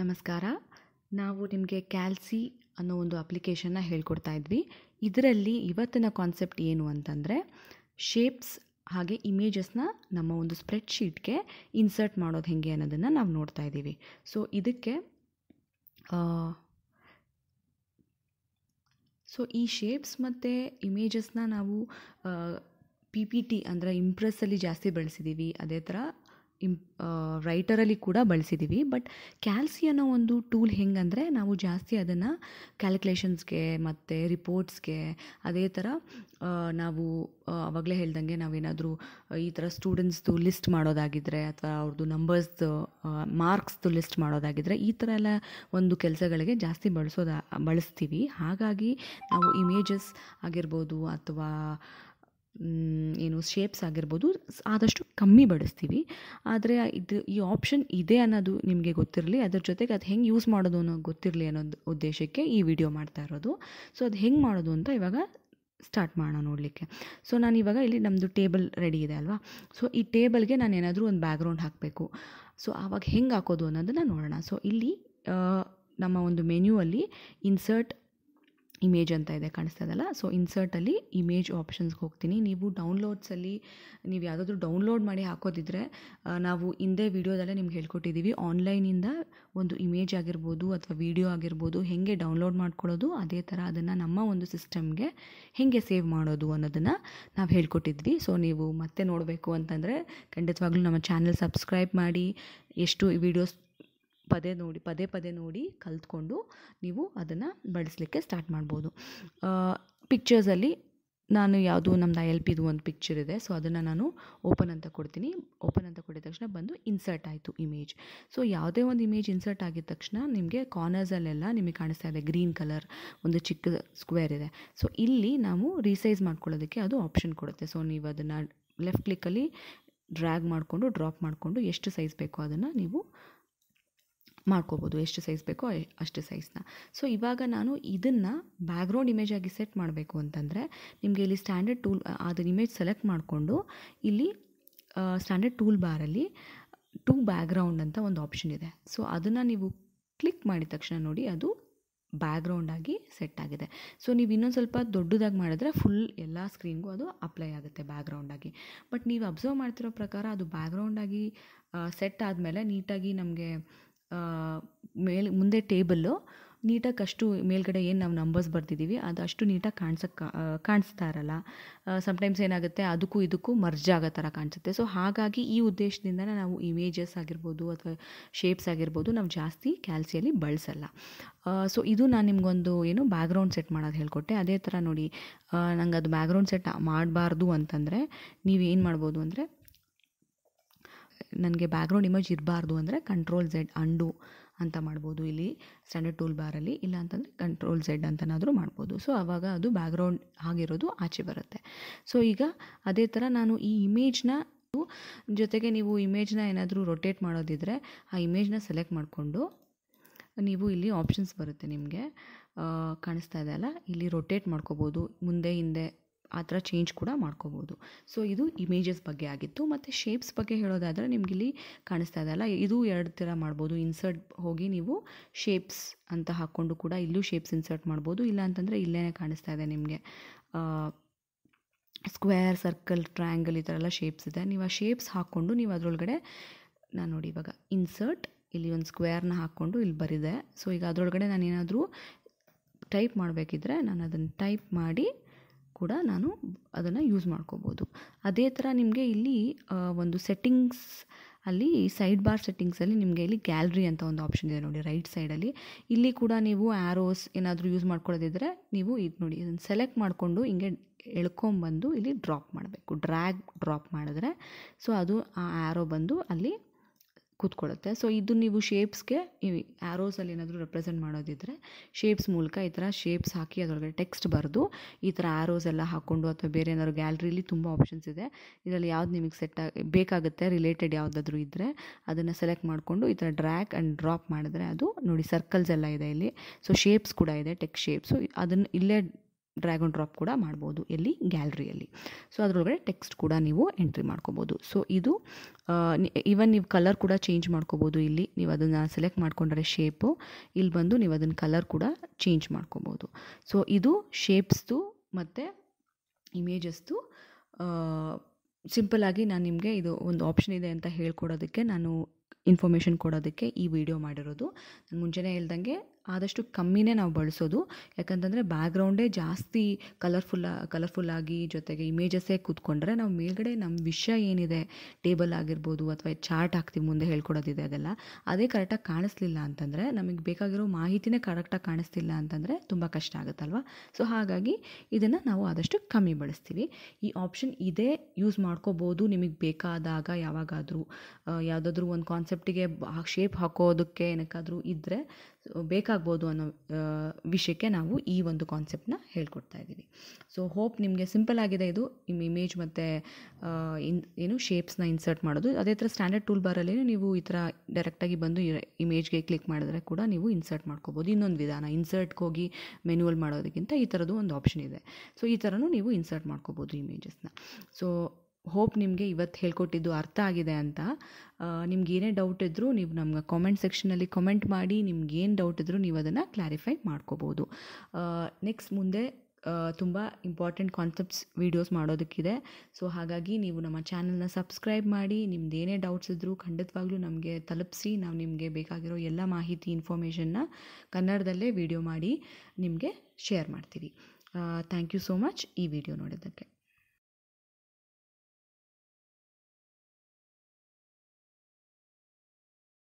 ನಮಸ್ಕಾರ ನಾವು ನಿಮಗೆ ಕ್ಯಾಲ್ಸಿ ಅನ್ನೋ ಒಂದು ಅಪ್ಲಿಕೇಶನ್ನ ಹೇಳ್ಕೊಡ್ತಾ ಇದ್ವಿ ಇದರಲ್ಲಿ ಇವತ್ತಿನ ಕಾನ್ಸೆಪ್ಟ್ ಏನು ಅಂತಂದರೆ ಶೇಪ್ಸ್ ಹಾಗೆ ಇಮೇಜಸ್ನ ನಮ್ಮ ಒಂದು ಸ್ಪ್ರೆಡ್ಶೀಟ್ಗೆ ಇನ್ಸರ್ಟ್ ಮಾಡೋದು ಹೇಗೆ ಅನ್ನೋದನ್ನು ನಾವು ನೋಡ್ತಾ ಇದ್ದೀವಿ ಸೊ ಇದಕ್ಕೆ ಸೊ ಈ ಶೇಪ್ಸ್ ಮತ್ತು ಇಮೇಜಸ್ನ ನಾವು ಪಿ ಪಿ ಟಿ ಅಂದರೆ ಇಂಪ್ರೆಸ್ಸಲ್ಲಿ ಜಾಸ್ತಿ ಬಳಸಿದ್ದೀವಿ ಅದೇ ಥರ ಇಂ ರೈಟರಲ್ಲಿ ಕೂಡ ಬಳಸಿದ್ದೀವಿ ಬಟ್ ಕ್ಯಾಲ್ಸಿ ಅನ್ನೋ ಒಂದು ಟೂಲ್ ಹೆಂಗಂದರೆ ನಾವು ಜಾಸ್ತಿ ಅದನ್ನು ಕ್ಯಾಲ್ಕುಲೇಷನ್ಸ್ಗೆ ಮತ್ತು ರಿಪೋರ್ಟ್ಸ್ಗೆ ಅದೇ ಥರ ನಾವು ಅವಾಗಲೇ ಹೇಳ್ದಂಗೆ ನಾವೇನಾದರೂ ಈ ಥರ ಸ್ಟೂಡೆಂಟ್ಸ್ದು ಲಿಸ್ಟ್ ಮಾಡೋದಾಗಿದ್ದರೆ ಅಥವಾ ಅವ್ರದ್ದು ನಂಬರ್ಸ್ದು ಮಾರ್ಕ್ಸ್ದು ಲಿಸ್ಟ್ ಮಾಡೋದಾಗಿದ್ದರೆ ಈ ಥರ ಎಲ್ಲ ಒಂದು ಕೆಲಸಗಳಿಗೆ ಜಾಸ್ತಿ ಬಳಸೋದ ಬಳಸ್ತೀವಿ ಹಾಗಾಗಿ ನಾವು ಇಮೇಜಸ್ ಆಗಿರ್ಬೋದು ಅಥವಾ ಏನು ಶೇಪ್ಸ್ ಆಗಿರ್ಬೋದು ಆದಷ್ಟು ಕಮ್ಮಿ ಬಡಿಸ್ತೀವಿ ಆದರೆ ಇದು ಈ ಆಪ್ಷನ್ ಇದೆ ಅನ್ನೋದು ನಿಮಗೆ ಗೊತ್ತಿರಲಿ ಅದ್ರ ಜೊತೆಗೆ ಅದು ಹೆಂಗೆ ಯೂಸ್ ಮಾಡೋದು ಅನ್ನೋದು ಗೊತ್ತಿರಲಿ ಅನ್ನೋದು ಉದ್ದೇಶಕ್ಕೆ ಈ ವಿಡಿಯೋ ಮಾಡ್ತಾ ಇರೋದು ಸೊ ಅದು ಹೆಂಗೆ ಮಾಡೋದು ಅಂತ ಇವಾಗ ಸ್ಟಾರ್ಟ್ ಮಾಡೋಣ ನೋಡಲಿಕ್ಕೆ ಸೊ ನಾನು ಇವಾಗ ಇಲ್ಲಿ ನಮ್ಮದು ಟೇಬಲ್ ರೆಡಿ ಇದೆ ಅಲ್ವಾ ಸೊ ಈ ಟೇಬಲ್ಗೆ ನಾನು ಏನಾದರೂ ಒಂದು ಬ್ಯಾಕ್ಗ್ರೌಂಡ್ ಹಾಕಬೇಕು ಸೊ ಆವಾಗ ಹೆಂಗೆ ಹಾಕೋದು ಅನ್ನೋದನ್ನು ನೋಡೋಣ ಸೊ ಇಲ್ಲಿ ನಮ್ಮ ಒಂದು ಮೆನ್ಯೂ ಅಲ್ಲಿ ಇನ್ಸರ್ಟ್ ಇಮೇಜ್ ಅಂತ ಇದೆ ಕಾಣಿಸ್ತಾ ಇದೆಲ್ಲ ಸೊ ಇನ್ಸರ್ಟಲ್ಲಿ ಇಮೇಜ್ ಆಪ್ಷನ್ಸ್ಗೆ ಹೋಗ್ತೀನಿ ನೀವು ಡೌನ್ಲೋಡ್ಸಲ್ಲಿ ನೀವು ಯಾವುದಾದ್ರೂ ಡೌನ್ಲೋಡ್ ಮಾಡಿ ಹಾಕೋದಿದ್ರೆ ನಾವು ಹಿಂದೆ ವೀಡಿಯೋದಲ್ಲೇ ನಿಮ್ಗೆ ಹೇಳ್ಕೊಟ್ಟಿದ್ದೀವಿ ಆನ್ಲೈನಿಂದ ಒಂದು ಇಮೇಜ್ ಆಗಿರ್ಬೋದು ಅಥವಾ ವೀಡಿಯೋ ಆಗಿರ್ಬೋದು ಹೇಗೆ ಡೌನ್ಲೋಡ್ ಮಾಡ್ಕೊಳ್ಳೋದು ಅದೇ ಥರ ಅದನ್ನು ನಮ್ಮ ಒಂದು ಸಿಸ್ಟಮ್ಗೆ ಹೇಗೆ ಸೇವ್ ಮಾಡೋದು ಅನ್ನೋದನ್ನು ನಾವು ಹೇಳ್ಕೊಟ್ಟಿದ್ವಿ ಸೊ ನೀವು ಮತ್ತೆ ನೋಡಬೇಕು ಅಂತಂದರೆ ಖಂಡಿತವಾಗ್ಲೂ ನಮ್ಮ ಚಾನಲ್ ಸಬ್ಸ್ಕ್ರೈಬ್ ಮಾಡಿ ಎಷ್ಟು ವಿಡಿಯೋಸ್ ಪದೇ ನೋಡಿ ಪದೇ ಪದೇ ನೋಡಿ ಕಲ್ತ್ಕೊಂಡು ನೀವು ಅದನ್ನು ಬಳಸಲಿಕ್ಕೆ ಸ್ಟಾರ್ಟ್ ಮಾಡ್ಬೋದು ಪಿಕ್ಚರ್ಸಲ್ಲಿ ನಾನು ಯಾವುದು ನಮ್ಮದು ಐ ಎಲ್ ಪಿದು ಒಂದು ಪಿಕ್ಚರ್ ಇದೆ ಸೊ ಅದನ್ನು ನಾನು ಓಪನ್ ಅಂತ ಕೊಡ್ತೀನಿ ಓಪನ್ ಅಂತ ಕೊಟ್ಟಿದ ತಕ್ಷಣ ಬಂದು ಇನ್ಸರ್ಟ್ ಆಯಿತು ಇಮೇಜ್ ಸೊ ಯಾವುದೇ ಒಂದು ಇಮೇಜ್ ಇನ್ಸರ್ಟ್ ಆಗಿದ ತಕ್ಷಣ ನಿಮಗೆ ಕಾರ್ನರ್ಸಲ್ಲೆಲ್ಲ ನಿಮಗೆ ಕಾಣಿಸ್ತಾ ಇದೆ ಗ್ರೀನ್ ಕಲರ್ ಒಂದು ಚಿಕ್ಕ ಸ್ಕ್ವೇರ್ ಇದೆ ಸೊ ಇಲ್ಲಿ ನಾವು ರೀಸೈಸ್ ಮಾಡ್ಕೊಳ್ಳೋದಕ್ಕೆ ಅದು ಆಪ್ಷನ್ ಕೊಡುತ್ತೆ ಸೊ ನೀವು ಅದನ್ನು ಲೆಫ್ಟ್ ಕ್ಲಿಕ್ಕಲ್ಲಿ ಡ್ರ್ಯಾಗ್ ಮಾಡಿಕೊಂಡು ಡ್ರಾಪ್ ಮಾಡಿಕೊಂಡು ಎಷ್ಟು ಸೈಜ್ ಬೇಕೋ ಅದನ್ನು ನೀವು ಮಾಡ್ಕೋಬೋದು ಎಷ್ಟು ಸೈಜ್ ಬೇಕೋ ಅಷ್ಟು ಸೈಜ್ನ ಸೊ ಇವಾಗ ನಾನು ಇದನ್ನು ಬ್ಯಾಕ್ಗ್ರೌಂಡ್ ಇಮೇಜ್ ಆಗಿ ಸೆಟ್ ಮಾಡಬೇಕು ಅಂತಂದರೆ ನಿಮಗೆ ಇಲ್ಲಿ ಸ್ಟ್ಯಾಂಡರ್ಡ್ ಟೂಲ್ ಅದು ಇಮೇಜ್ ಸೆಲೆಕ್ಟ್ ಮಾಡಿಕೊಂಡು ಇಲ್ಲಿ ಸ್ಟ್ಯಾಂಡರ್ಡ್ ಟೂಲ್ ಬಾರಲ್ಲಿ ಟು ಬ್ಯಾಕ್ಗ್ರೌಂಡ್ ಅಂತ ಒಂದು ಆಪ್ಷನ್ ಇದೆ ಸೊ ಅದನ್ನು ನೀವು ಕ್ಲಿಕ್ ಮಾಡಿದ ತಕ್ಷಣ ನೋಡಿ ಅದು ಬ್ಯಾಗ್ರೌಂಡಾಗಿ ಸೆಟ್ ಆಗಿದೆ ಸೊ ನೀವು ಇನ್ನೊಂದು ಸ್ವಲ್ಪ ದೊಡ್ಡದಾಗಿ ಮಾಡಿದ್ರೆ ಫುಲ್ ಎಲ್ಲ ಸ್ಕ್ರೀನ್ಗೂ ಅದು ಅಪ್ಲೈ ಆಗುತ್ತೆ ಬ್ಯಾಗ್ರೌಂಡಾಗಿ ಬಟ್ ನೀವು ಅಬ್ಸರ್ವ್ ಮಾಡ್ತಿರೋ ಪ್ರಕಾರ ಅದು ಬ್ಯಾಗ್ರೌಂಡಾಗಿ ಆಗಿ ಸೆಟ್ ಆದಮೇಲೆ ನೀಟಾಗಿ ನಮಗೆ ಮೇಲೆ ಮುಂದೆ ಟೇಬಲ್ಲು ನೀಟಾಗಿ ಅಷ್ಟು ಮೇಲ್ಗಡೆ ಏನು ನಾವು ನಂಬರ್ಸ್ ಬರ್ತಿದ್ದೀವಿ ಅದು ಅಷ್ಟು ನೀಟಾಗಿ ಕಾಣಿಸೋಕ್ಕೆ ಕಾಣಿಸ್ತಾ ಇರಲ್ಲ ಸಮಟೈಮ್ಸ್ ಏನಾಗುತ್ತೆ ಅದಕ್ಕೂ ಇದಕ್ಕೂ ಮರ್ಜ್ ಆಗೋ ಥರ ಕಾಣಿಸುತ್ತೆ ಸೊ ಹಾಗಾಗಿ ಈ ಉದ್ದೇಶದಿಂದ ನಾವು ಇಮೇಜಸ್ ಆಗಿರ್ಬೋದು ಅಥವಾ ಶೇಪ್ಸ್ ಆಗಿರ್ಬೋದು ನಾವು ಜಾಸ್ತಿ ಕ್ಯಾಲ್ಸಿಯಲ್ಲಿ ಬಳಸಲ್ಲ ಸೊ ಇದು ನಾನು ನಿಮಗೊಂದು ಏನು ಬ್ಯಾಗ್ರೌಂಡ್ ಸೆಟ್ ಮಾಡೋದು ಹೇಳ್ಕೊಟ್ಟೆ ಅದೇ ಥರ ನೋಡಿ ನಂಗೆ ಅದು ಬ್ಯಾಗ್ರೌಂಡ್ ಸೆಟ್ ಮಾಡಬಾರ್ದು ಅಂತಂದರೆ ನೀವೇನು ಮಾಡ್ಬೋದು ಅಂದರೆ ನನಗೆ ಬ್ಯಾಕ್ಗ್ರೌಂಡ್ ಇಮೇಜ್ ಇರಬಾರ್ದು ಅಂದರೆ ಕಂಟ್ರೋಲ್ ಝೆಡ್ ಅಂಡು ಅಂತ ಮಾಡ್ಬೋದು ಇಲ್ಲಿ ಸ್ಟ್ಯಾಂಡರ್ಡ್ ಟೂಲ್ ಬಾರಲ್ಲಿ ಇಲ್ಲ ಅಂತಂದರೆ ಕಂಟ್ರೋಲ್ ಝೆಡ್ ಅಂತನಾದರೂ ಮಾಡ್ಬೋದು ಸೊ ಆವಾಗ ಅದು ಬ್ಯಾಕ್ಗ್ರೌಂಡ್ ಆಗಿರೋದು ಆಚೆ ಬರುತ್ತೆ ಸೊ ಈಗ ಅದೇ ಥರ ನಾನು ಈ ಇಮೇಜ್ನ ಜೊತೆಗೆ ನೀವು ಇಮೇಜ್ನ ಏನಾದರೂ ರೊಟೇಟ್ ಮಾಡೋದಿದ್ರೆ ಆ ಇಮೇಜ್ನ ಸೆಲೆಕ್ಟ್ ಮಾಡಿಕೊಂಡು ನೀವು ಇಲ್ಲಿ ಆಪ್ಷನ್ಸ್ ಬರುತ್ತೆ ನಿಮಗೆ ಕಾಣಿಸ್ತಾ ಇದೆ ಅಲ್ಲ ಇಲ್ಲಿ ರೊಟೇಟ್ ಮಾಡ್ಕೋಬೋದು ಮುಂದೆ ಹಿಂದೆ ಆ ಥರ ಚೇಂಜ್ ಕೂಡ ಮಾಡ್ಕೋಬೋದು ಸೊ ಇದು ಇಮೇಜಸ್ ಬಗ್ಗೆ ಆಗಿತ್ತು ಮತ್ತು ಶೇಪ್ಸ್ ಬಗ್ಗೆ ಹೇಳೋದಾದರೆ ನಿಮಗಿಲ್ಲಿ ಕಾಣಿಸ್ತಾ ಇದೆ ಅಲ್ಲ ಇದು ಎರಡು ಥರ ಮಾಡ್ಬೋದು ಇನ್ಸರ್ಟ್ ಹೋಗಿ ನೀವು ಶೇಪ್ಸ್ ಅಂತ ಹಾಕ್ಕೊಂಡು ಕೂಡ ಇಲ್ಲೂ ಶೇಪ್ಸ್ ಇನ್ಸರ್ಟ್ ಮಾಡ್ಬೋದು ಇಲ್ಲ ಅಂತಂದರೆ ಇಲ್ಲೇ ಕಾಣಿಸ್ತಾ ಇದೆ ನಿಮಗೆ ಸ್ಕ್ವೇರ್ ಸರ್ಕಲ್ ಟ್ರಯಾಂಗಲ್ ಈ ಥರ ಎಲ್ಲ ಶೇಪ್ಸ್ ಇದೆ ನೀವು ಆ ಶೇಪ್ಸ್ ಹಾಕ್ಕೊಂಡು ನೀವು ಅದರೊಳಗಡೆ ನಾನು ನೋಡಿ ಇವಾಗ ಇನ್ಸರ್ಟ್ ಇಲ್ಲಿ ಒಂದು ಸ್ಕ್ವೇರ್ನ ಹಾಕ್ಕೊಂಡು ಇಲ್ಲಿ ಬರಿದೆ ಸೊ ಈಗ ಅದರೊಳಗಡೆ ನಾನೇನಾದರೂ ಟೈಪ್ ಮಾಡಬೇಕಿದ್ರೆ ನಾನು ಅದನ್ನು ಟೈಪ್ ಮಾಡಿ ಕೂಡ ನಾನು ಅದನ್ನು ಯೂಸ್ ಮಾಡ್ಕೋಬೋದು ಅದೇ ಥರ ನಿಮಗೆ ಇಲ್ಲಿ ಒಂದು ಸೆಟ್ಟಿಂಗ್ಸ್ ಅಲ್ಲಿ ಸೈಡ್ ಬಾರ್ ಸೆಟ್ಟಿಂಗ್ಸಲ್ಲಿ ನಿಮಗೆ ಇಲ್ಲಿ ಗ್ಯಾಲ್ರಿ ಅಂತ ಒಂದು ಆಪ್ಷನ್ ಇದೆ ನೋಡಿ ರೈಟ್ ಸೈಡಲ್ಲಿ ಇಲ್ಲಿ ಕೂಡ ನೀವು ಆ್ಯರೋಸ್ ಏನಾದರೂ ಯೂಸ್ ಮಾಡ್ಕೊಳ್ಳೋದಿದ್ರೆ ನೀವು ಇದು ನೋಡಿ ಇದನ್ನು ಸೆಲೆಕ್ಟ್ ಮಾಡಿಕೊಂಡು ಹಿಂಗೆ ಎಳ್ಕೊಂಬಂದು ಇಲ್ಲಿ ಡ್ರಾಪ್ ಮಾಡಬೇಕು ಡ್ರ್ಯಾಗ್ ಡ್ರಾಪ್ ಮಾಡಿದ್ರೆ ಸೊ ಅದು ಆ ಆ್ಯರೋ ಬಂದು ಅಲ್ಲಿ ಕೂತ್ಕೊಳ್ಳುತ್ತೆ ಸೊ ಇದು ನೀವು ಶೇಪ್ಸ್ಗೆ ಆ್ಯರೋಸಲ್ಲಿ ಏನಾದರೂ ರೆಪ್ರೆಸೆಂಟ್ ಮಾಡೋದಿದ್ದರೆ ಶೇಪ್ಸ್ ಮೂಲಕ ಈ ಥರ ಶೇಪ್ಸ್ ಹಾಕಿ ಅದರೊಳಗೆ ಟೆಕ್ಸ್ಟ್ ಬರೆದು ಈ ಥರ ಆ್ಯರೋಸ್ ಎಲ್ಲ ಹಾಕ್ಕೊಂಡು ಅಥವಾ ಬೇರೆ ಏನಾದರೂ ಗ್ಯಾಲ್ರಿಲಿ ತುಂಬ ಆಪ್ಷನ್ಸ್ ಇದೆ ಇದರಲ್ಲಿ ಯಾವ್ದು ನಿಮಗೆ ಸೆಟ್ ಆಗಿ ಬೇಕಾಗುತ್ತೆ ರಿಲೇಟೆಡ್ ಯಾವುದಾದ್ರೂ ಇದ್ದರೆ ಅದನ್ನು ಸೆಲೆಕ್ಟ್ ಮಾಡಿಕೊಂಡು ಈ ಥರ ಡ್ರ್ಯಾಕ್ ಆ್ಯಂಡ್ ಡ್ರಾಪ್ ಮಾಡಿದ್ರೆ ಅದು ನೋಡಿ ಸರ್ಕಲ್ಸ್ ಎಲ್ಲ ಇದೆ ಇಲ್ಲಿ ಸೊ ಶೇಪ್ಸ್ ಕೂಡ ಇದೆ ಟೆಕ್ ಶೇಪ್ಸು ಅದನ್ನು ಇಲ್ಲೇ ಡ್ರ್ಯಾಗ್ ಆ್ಯಂಡ್ ಡ್ರಾಪ್ ಕೂಡ ಮಾಡ್ಬೋದು ಎಲ್ಲಿ ಗ್ಯಾಲರಿಯಲ್ಲಿ ಸೊ ಅದರೊಳಗಡೆ ಟೆಕ್ಸ್ಟ್ ಕೂಡ ನೀವು ಎಂಟ್ರಿ ಮಾಡ್ಕೋಬೋದು ಸೊ ಇದು ಈವನ್ ನೀವು ಕಲರ್ ಕೂಡ ಚೇಂಜ್ ಮಾಡ್ಕೋಬೋದು ಇಲ್ಲಿ ನೀವು ಅದನ್ನು ಸೆಲೆಕ್ಟ್ ಮಾಡ್ಕೊಂಡ್ರೆ ಶೇಪು ಇಲ್ಲಿ ಬಂದು ನೀವು ಅದನ್ನು ಕಲರ್ ಕೂಡ ಚೇಂಜ್ ಮಾಡ್ಕೋಬೋದು ಸೊ ಇದು ಶೇಪ್ಸ್ದು ಮತ್ತು ಇಮೇಜಸ್ದು ಸಿಂಪಲ್ಲಾಗಿ ನಾನು ನಿಮಗೆ ಇದು ಒಂದು ಆಪ್ಷನ್ ಇದೆ ಅಂತ ಹೇಳ್ಕೊಡೋದಕ್ಕೆ ನಾನು ಇನ್ಫಾರ್ಮೇಷನ್ ಕೊಡೋದಕ್ಕೆ ಈ ವಿಡಿಯೋ ಮಾಡಿರೋದು ನಾನು ಮುಂಚೆನೇ ಹೇಳ್ದಂಗೆ ಆದಷ್ಟು ಕಮ್ಮಿನೇ ನಾವು ಬಳಸೋದು ಯಾಕಂತಂದರೆ ಬ್ಯಾಕ್ಗ್ರೌಂಡೇ ಜಾಸ್ತಿ ಕಲರ್ಫುಲ್ ಕಲರ್ಫುಲ್ಲಾಗಿ ಜೊತೆಗೆ ಇಮೇಜಸ್ಸೇ ಕೂತ್ಕೊಂಡ್ರೆ ನಾವು ಮೇಲ್ಗಡೆ ನಮ್ಮ ವಿಷಯ ಏನಿದೆ ಟೇಬಲ್ ಆಗಿರ್ಬೋದು ಅಥವಾ ಚಾರ್ಟ್ ಹಾಕ್ತೀವಿ ಮುಂದೆ ಹೇಳ್ಕೊಡೋದಿದೆ ಅದೆಲ್ಲ ಅದೇ ಕರೆಕ್ಟಾಗಿ ಕಾಣಿಸ್ಲಿಲ್ಲ ಅಂತಂದರೆ ನಮಗೆ ಬೇಕಾಗಿರೋ ಮಾಹಿತಿನೇ ಕರೆಕ್ಟಾಗಿ ಕಾಣಿಸ್ತಿಲ್ಲ ಅಂತಂದರೆ ತುಂಬ ಕಷ್ಟ ಆಗುತ್ತಲ್ವ ಸೊ ಹಾಗಾಗಿ ಇದನ್ನು ನಾವು ಆದಷ್ಟು ಕಮ್ಮಿ ಬಳಸ್ತೀವಿ ಈ ಆಪ್ಷನ್ ಇದೇ ಯೂಸ್ ಮಾಡ್ಕೋಬೋದು ನಿಮಗೆ ಬೇಕಾದಾಗ ಯಾವಾಗಾದರೂ ಯಾವುದಾದ್ರೂ ಒಂದು ಕಾನ್ಸೆಪ್ಟಿಗೆ ಶೇಪ್ ಹಾಕೋದಕ್ಕೆ ಏನಕ್ಕಾದರೂ ಇದ್ದರೆ ಬೇಕಾಗ್ಬೋದು ಅನ್ನೋ ವಿಷಯಕ್ಕೆ ನಾವು ಈ ಒಂದು ಕಾನ್ಸೆಪ್ಟನ್ನ ಹೇಳ್ಕೊಡ್ತಾ ಇದ್ದೀವಿ ಸೊ ಹೋಪ್ ನಿಮಗೆ ಸಿಂಪಲ್ ಆಗಿದೆ ಇದು ನಿಮ್ಮ ಇಮೇಜ್ ಮತ್ತು ಇನ್ ಏನು ಶೇಪ್ಸ್ನ ಇನ್ಸರ್ಟ್ ಮಾಡೋದು ಅದೇ ಥರ ಸ್ಟ್ಯಾಂಡರ್ಡ್ ಟೂಲ್ ಬಾರಲ್ಲಿ ನೀವು ಈ ಥರ ಡೈರೆಕ್ಟಾಗಿ ಬಂದು ಇಮೇಜ್ಗೆ ಕ್ಲಿಕ್ ಮಾಡಿದ್ರೆ ಕೂಡ ನೀವು ಇನ್ಸರ್ಟ್ ಮಾಡ್ಕೋಬೋದು ಇನ್ನೊಂದು ವಿಧಾನ ಇನ್ಸರ್ಟ್ಗೆ ಹೋಗಿ ಮೆನ್ಯುವಲ್ ಮಾಡೋದಕ್ಕಿಂತ ಈ ಥರದ್ದು ಒಂದು ಆಪ್ಷನ್ ಇದೆ ಸೊ ಈ ಥರನೂ ನೀವು ಇನ್ಸರ್ಟ್ ಮಾಡ್ಕೋಬೋದು ಇಮೇಜಸ್ನ ಸೊ ಹೋಪ್ ನಿಮಗೆ ಇವತ್ತು ಹೇಳ್ಕೊಟ್ಟಿದ್ದು ಅರ್ಥ ಆಗಿದೆ ಅಂತ ನಿಮ್ಗೇನೇ ಡೌಟ್ ಇದ್ದರೂ ನೀವು ನಮ್ಗೆ ಕಾಮೆಂಟ್ ಸೆಕ್ಷನಲ್ಲಿ ಕಮೆಂಟ್ ಮಾಡಿ ನಿಮ್ಗೇನು ಡೌಟ್ ಇದ್ದರೂ ನೀವು ಅದನ್ನು ಕ್ಲಾರಿಫೈ ಮಾಡ್ಕೋಬೋದು ನೆಕ್ಸ್ಟ್ ಮುಂದೆ ತುಂಬ ಇಂಪಾರ್ಟೆಂಟ್ ಕಾನ್ಸೆಪ್ಟ್ಸ್ ವೀಡಿಯೋಸ್ ಮಾಡೋದಕ್ಕಿದೆ ಸೊ ಹಾಗಾಗಿ ನೀವು ನಮ್ಮ ಚಾನಲ್ನ ಸಬ್ಸ್ಕ್ರೈಬ್ ಮಾಡಿ ನಿಮ್ದೇನೇ ಡೌಟ್ಸ್ ಇದ್ದರೂ ಖಂಡಿತವಾಗ್ಲೂ ನಮಗೆ ತಲುಪಿಸಿ ನಾವು ನಿಮಗೆ ಬೇಕಾಗಿರೋ ಎಲ್ಲ ಮಾಹಿತಿ ಇನ್ಫಾರ್ಮೇಷನ್ನ ಕನ್ನಡದಲ್ಲೇ ವೀಡಿಯೋ ಮಾಡಿ ನಿಮಗೆ ಶೇರ್ ಮಾಡ್ತೀವಿ ಥ್ಯಾಂಕ್ ಯು ಸೋ ಮಚ್ ಈ ವಿಡಿಯೋ ನೋಡಿದ್ದಕ್ಕೆ